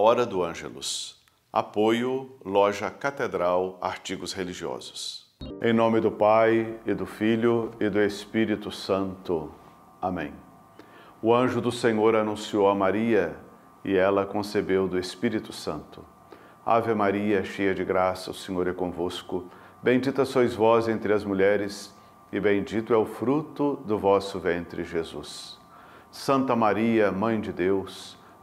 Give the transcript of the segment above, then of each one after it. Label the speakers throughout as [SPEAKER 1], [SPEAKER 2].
[SPEAKER 1] Hora do Ângelus. Apoio Loja Catedral Artigos Religiosos. Em nome do Pai e do Filho e do Espírito Santo. Amém. O anjo do Senhor anunciou a Maria e ela concebeu do Espírito Santo. Ave Maria, cheia de graça, o Senhor é convosco. Bendita sois vós entre as mulheres e bendito é o fruto do vosso ventre, Jesus. Santa Maria, Mãe de Deus,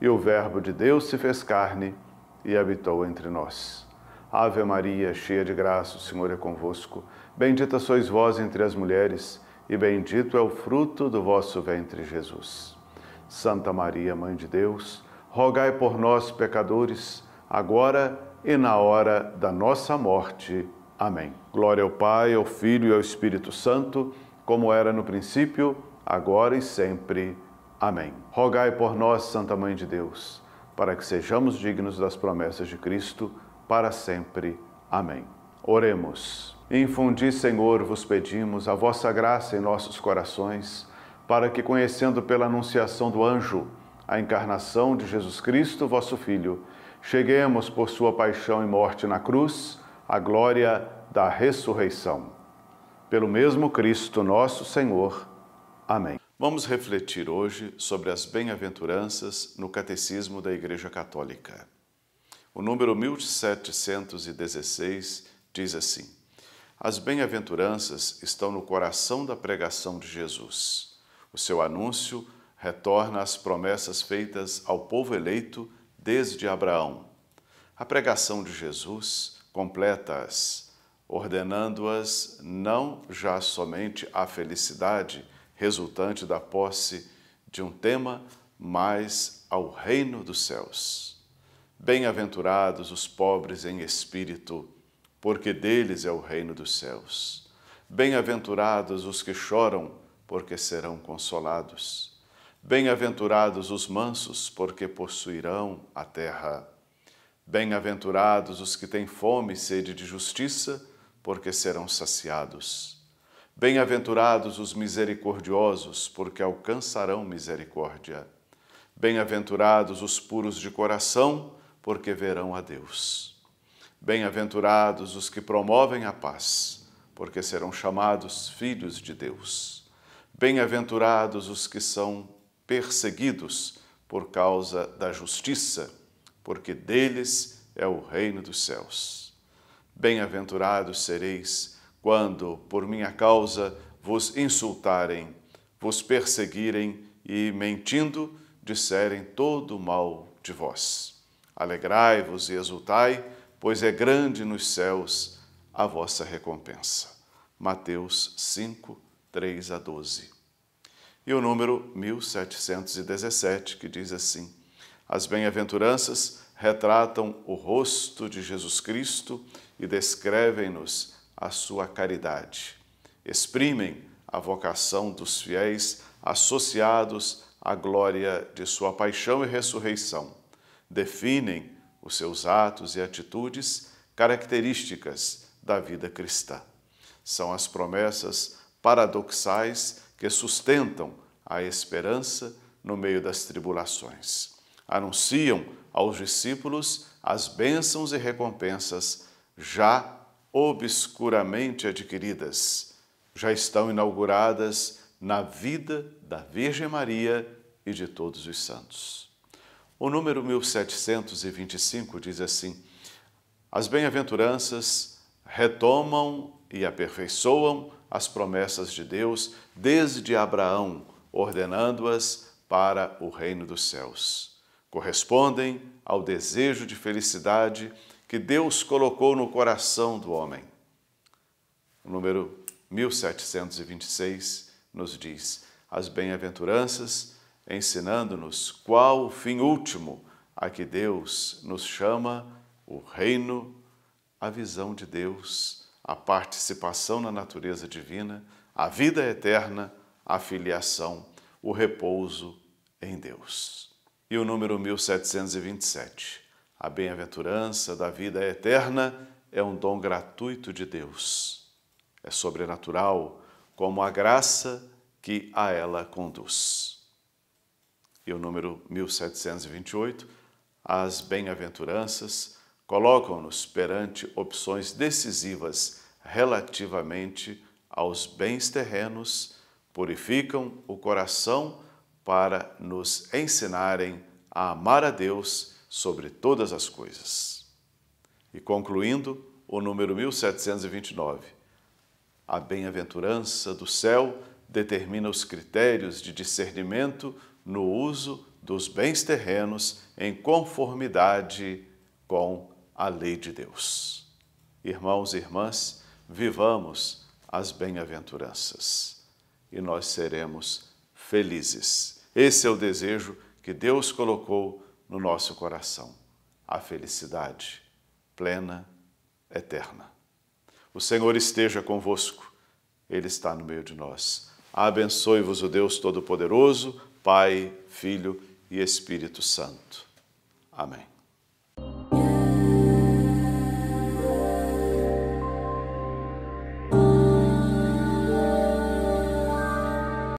[SPEAKER 1] e o Verbo de Deus se fez carne e habitou entre nós. Ave Maria, cheia de graça, o Senhor é convosco. Bendita sois vós entre as mulheres, e bendito é o fruto do vosso ventre, Jesus. Santa Maria, Mãe de Deus, rogai por nós, pecadores, agora e na hora da nossa morte. Amém. Glória ao Pai, ao Filho e ao Espírito Santo, como era no princípio, agora e sempre. Amém. Rogai por nós, Santa Mãe de Deus, para que sejamos dignos das promessas de Cristo para sempre. Amém. Oremos. Infundi, Senhor, vos pedimos a vossa graça em nossos corações, para que, conhecendo pela anunciação do anjo a encarnação de Jesus Cristo, vosso Filho, cheguemos por sua paixão e morte na cruz à glória da ressurreição. Pelo mesmo Cristo nosso Senhor. Amém. Vamos refletir hoje sobre as bem-aventuranças no Catecismo da Igreja Católica. O número 1716 diz assim: As bem-aventuranças estão no coração da pregação de Jesus. O seu anúncio retorna às promessas feitas ao povo eleito desde Abraão. A pregação de Jesus completa-as, ordenando-as não já somente à felicidade, resultante da posse de um tema mais ao reino dos céus. Bem-aventurados os pobres em espírito, porque deles é o reino dos céus. Bem-aventurados os que choram, porque serão consolados. Bem-aventurados os mansos, porque possuirão a terra. Bem-aventurados os que têm fome e sede de justiça, porque serão saciados. Bem-aventurados os misericordiosos, porque alcançarão misericórdia. Bem-aventurados os puros de coração, porque verão a Deus. Bem-aventurados os que promovem a paz, porque serão chamados filhos de Deus. Bem-aventurados os que são perseguidos por causa da justiça, porque deles é o reino dos céus. Bem-aventurados sereis quando, por minha causa, vos insultarem, vos perseguirem e, mentindo, disserem todo o mal de vós. Alegrai-vos e exultai, pois é grande nos céus a vossa recompensa. Mateus 5, 3 a 12. E o número 1717, que diz assim: As bem-aventuranças retratam o rosto de Jesus Cristo e descrevem-nos a sua caridade. Exprimem a vocação dos fiéis associados à glória de sua paixão e ressurreição. Definem os seus atos e atitudes características da vida cristã. São as promessas paradoxais que sustentam a esperança no meio das tribulações. Anunciam aos discípulos as bênçãos e recompensas já obscuramente adquiridas, já estão inauguradas na vida da Virgem Maria e de todos os santos. O número 1725 diz assim: As bem-aventuranças retomam e aperfeiçoam as promessas de Deus desde Abraão, ordenando-as para o reino dos céus. Correspondem ao desejo de felicidade que Deus colocou no coração do homem. O número 1726 nos diz: as bem-aventuranças, ensinando-nos qual o fim último a que Deus nos chama, o reino, a visão de Deus, a participação na natureza divina, a vida eterna, a filiação, o repouso em Deus. E o número 1727 a bem-aventurança da vida eterna é um dom gratuito de Deus. É sobrenatural, como a graça que a ela conduz. E o número 1728, as bem-aventuranças, colocam-nos perante opções decisivas relativamente aos bens terrenos, purificam o coração para nos ensinarem a amar a Deus sobre todas as coisas. E concluindo, o número 1729. A bem-aventurança do céu determina os critérios de discernimento no uso dos bens terrenos em conformidade com a lei de Deus. Irmãos e irmãs, vivamos as bem-aventuranças e nós seremos felizes. Esse é o desejo que Deus colocou no nosso coração a felicidade plena, eterna. O Senhor esteja convosco, Ele está no meio de nós. Abençoe-vos o Deus Todo-Poderoso, Pai, Filho e Espírito Santo. Amém.